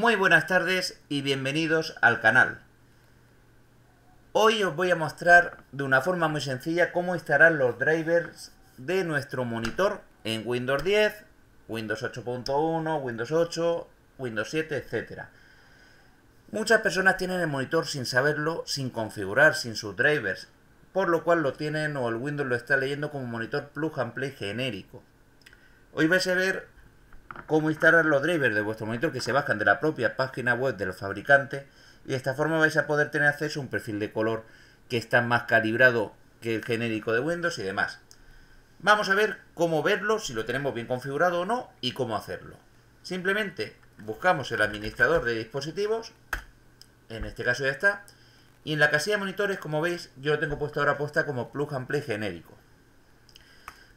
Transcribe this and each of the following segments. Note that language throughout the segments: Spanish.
Muy buenas tardes y bienvenidos al canal. Hoy os voy a mostrar de una forma muy sencilla cómo instalar los drivers de nuestro monitor en Windows 10, Windows 8.1, Windows 8, Windows 7, etc. Muchas personas tienen el monitor sin saberlo, sin configurar, sin sus drivers, por lo cual lo tienen o el Windows lo está leyendo como monitor plug and play genérico. Hoy vais a ver cómo instalar los drivers de vuestro monitor que se bajan de la propia página web de los fabricantes y de esta forma vais a poder tener acceso a un perfil de color que está más calibrado que el genérico de Windows y demás. Vamos a ver cómo verlo, si lo tenemos bien configurado o no y cómo hacerlo. Simplemente buscamos el administrador de dispositivos, en este caso ya está, y en la casilla de monitores, como veis, yo lo tengo puesto ahora puesta como Plus and genérico.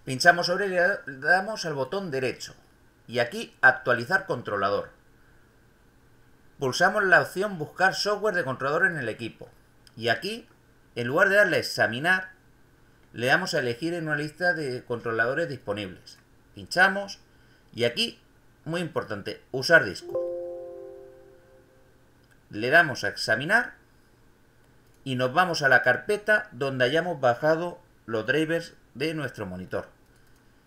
Pinchamos sobre él y le damos al botón derecho y aquí actualizar controlador. Pulsamos la opción buscar software de controlador en el equipo y aquí, en lugar de darle a examinar, le damos a elegir en una lista de controladores disponibles. Pinchamos y aquí, muy importante, usar disco. Le damos a examinar y nos vamos a la carpeta donde hayamos bajado los drivers de nuestro monitor.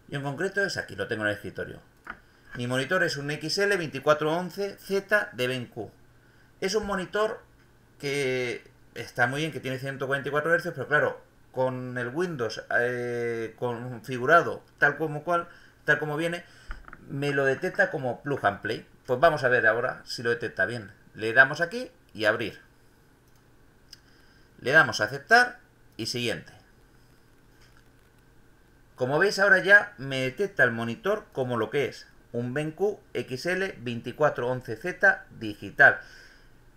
y en concreto es aquí, lo tengo en el escritorio. Mi monitor es un XL2411Z de BenQ. Es un monitor que está muy bien, que tiene 144 Hz, pero claro, con el Windows eh, configurado tal como cual, tal como viene, me lo detecta como plug and play. Pues vamos a ver ahora si lo detecta bien. Le damos aquí y abrir. Le damos a aceptar y siguiente. Como veis ahora ya me detecta el monitor como lo que es, un BenQ XL2411Z digital.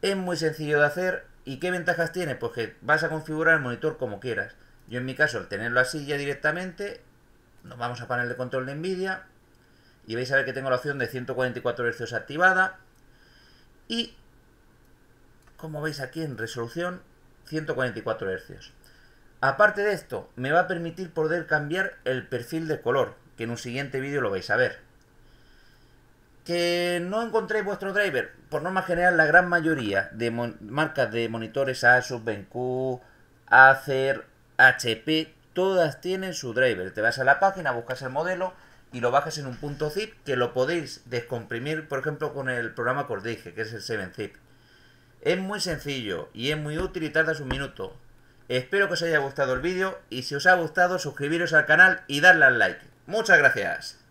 Es muy sencillo de hacer y qué ventajas tiene, pues que vas a configurar el monitor como quieras. Yo en mi caso, al tenerlo así ya directamente, nos vamos a panel de control de Nvidia y vais a ver que tengo la opción de 144 Hz activada y como veis aquí en resolución 144 Hz. Aparte de esto, me va a permitir poder cambiar el perfil de color, que en un siguiente vídeo lo vais a ver que no encontréis vuestro driver. Por norma general, la gran mayoría de marcas de monitores Asus, BenQ, Acer, HP, todas tienen su driver. Te vas a la página, buscas el modelo y lo bajas en un punto zip que lo podéis descomprimir, por ejemplo, con el programa Cordige que es el 7zip. Es muy sencillo y es muy útil y tardas un minuto. Espero que os haya gustado el vídeo y si os ha gustado suscribiros al canal y darle al like. Muchas gracias.